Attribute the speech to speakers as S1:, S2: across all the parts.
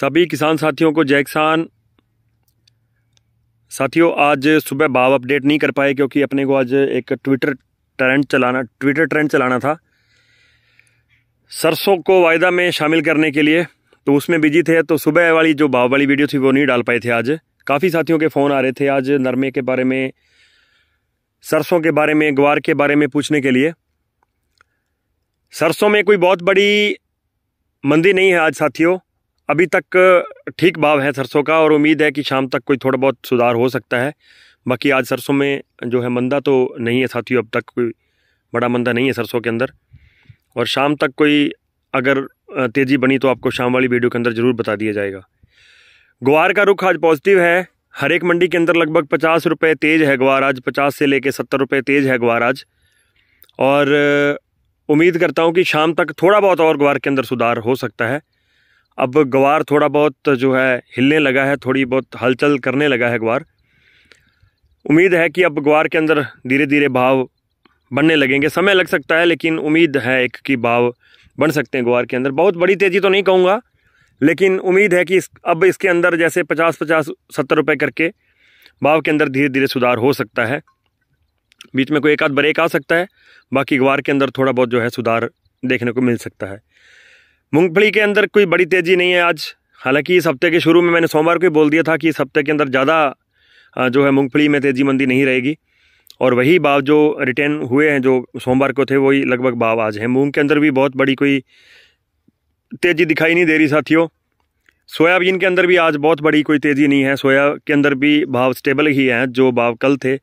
S1: सभी किसान साथियों को जय किसान साथियों आज सुबह भाव अपडेट नहीं कर पाए क्योंकि अपने को आज एक ट्विटर ट्रेंड चलाना ट्विटर ट्रेंड चलाना था सरसों को वायदा में शामिल करने के लिए तो उसमें बिजी थे तो सुबह वाली जो भाव वाली वीडियो थी वो नहीं डाल पाए थे आज काफ़ी साथियों के फ़ोन आ रहे थे आज नरमे के बारे में सरसों के बारे में ग्वार के बारे में पूछने के लिए सरसों में कोई बहुत बड़ी मंदी नहीं है आज साथियों अभी तक ठीक भाव है सरसों का और उम्मीद है कि शाम तक कोई थोड़ा बहुत सुधार हो सकता है बाकी आज सरसों में जो है मंदा तो नहीं है साथियों अब तक कोई बड़ा मंदा नहीं है सरसों के अंदर और शाम तक कोई अगर तेज़ी बनी तो आपको शाम वाली वीडियो के अंदर ज़रूर बता दिया जाएगा ग्वार का रुख आज पॉजिटिव है हर एक मंडी के अंदर लगभग पचास रुपये तेज़ है ग्वार आज पचास से लेके सत्तर रुपये तेज़ है ग्वार आज और उम्मीद करता हूँ कि शाम तक थोड़ा बहुत और ग्वार के अंदर सुधार हो सकता है अब गवार थोड़ा बहुत जो है हिलने लगा है थोड़ी बहुत हलचल करने लगा है गवार उम्मीद है कि अब ग्वार के अंदर धीरे धीरे भाव बनने लगेंगे समय लग सकता है लेकिन उम्मीद है एक कि भाव बन सकते हैं ग्वार के अंदर बहुत बड़ी तेज़ी तो नहीं कहूँगा लेकिन उम्मीद है कि इस अब इसके अंदर जैसे पचास पचास सत्तर रुपये करके भाव के अंदर धीरे धीरे सुधार हो सकता है बीच में कोई एक आध ब्रेक आ सकता है बाकी ग्वार के अंदर थोड़ा बहुत जो है सुधार देखने को मिल सकता है मूंगफली के अंदर कोई बड़ी तेज़ी नहीं है आज हालांकि इस हफ्ते के शुरू में मैंने सोमवार को ही बोल दिया था कि इस हफ्ते के अंदर ज़्यादा जो है मूंगफली में तेज़ी मंदी नहीं रहेगी और वही भाव जो रिटर्न हुए हैं जो सोमवार को थे वही लगभग भाव आज हैं मूंग के अंदर भी बहुत बड़ी कोई तेज़ी दिखाई नहीं दे रही साथियों सोयाबीन के अंदर भी आज बहुत बड़ी कोई तेज़ी नहीं है सोया के अंदर भी भाव स्टेबल ही हैं जो भाव कल थे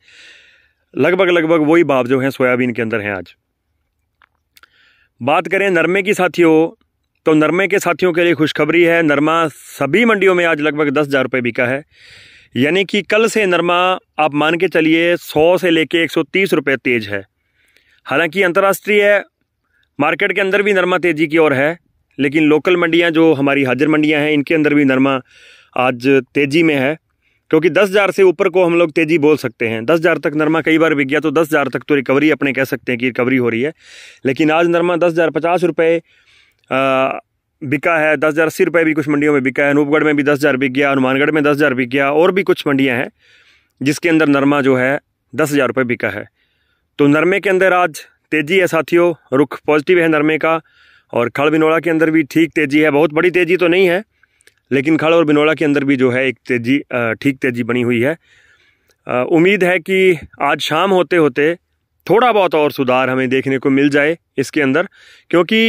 S1: लगभग लगभग वही भाव जो हैं सोयाबीन के अंदर हैं आज बात करें नरमे की साथियों तो नरमे के साथियों के लिए खुशखबरी है नरमा सभी मंडियों में आज लगभग दस हज़ार रुपये बिका है यानी कि कल से नरमा आप मान के चलिए सौ से लेके एक सौ तीस रुपये तेज़ है हालांकि अंतर्राष्ट्रीय मार्केट के अंदर भी नरमा तेज़ी की ओर है लेकिन लोकल मंडियाँ जो हमारी हाजिर मंडियाँ हैं इनके अंदर भी नरमा आज तेज़ी में है क्योंकि दस हज़ार से ऊपर को हम लोग तेज़ी बोल सकते हैं दस हज़ार तक नरमा कई बार बिक गया तो दस हज़ार तक तो रिकवरी अपने कह सकते हैं कि रिकवरी हो रही है लेकिन आज नरमा दस हज़ार पचास रुपये बिका है दस हज़ार अस्सी रुपये भी कुछ मंडियों में बिका है अनूपगढ़ में भी दस हज़ार बिक गया हनुमानगढ़ में दस हज़ार बिक गया और भी कुछ मंडियाँ हैं जिसके अंदर नरमा जो है दस हज़ार रुपये बिका है तो नरमे के अंदर आज तेज़ी है साथियों रुख पॉजिटिव है नरमे का और खड़ बिनोड़ा के अंदर भी ठीक तेज़ी है बहुत बड़ी तेज़ी तो नहीं है लेकिन खड़ और बिनोड़ा के अंदर भी जो है एक तेज़ी ठीक तेज़ी बनी हुई है उम्मीद है कि आज शाम होते होते थोड़ा बहुत और सुधार हमें देखने को मिल जाए इसके अंदर क्योंकि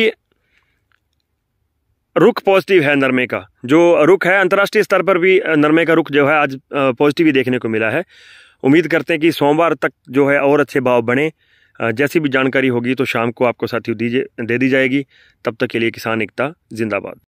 S1: रुख पॉजिटिव है नरमे का जो रुख है अंतर्राष्ट्रीय स्तर पर भी नरमे का रुख जो है आज पॉजिटिव ही देखने को मिला है उम्मीद करते हैं कि सोमवार तक जो है और अच्छे भाव बने जैसी भी जानकारी होगी तो शाम को आपको साथियों दीजिए दे दी जाएगी तब तक के लिए किसान एकता जिंदाबाद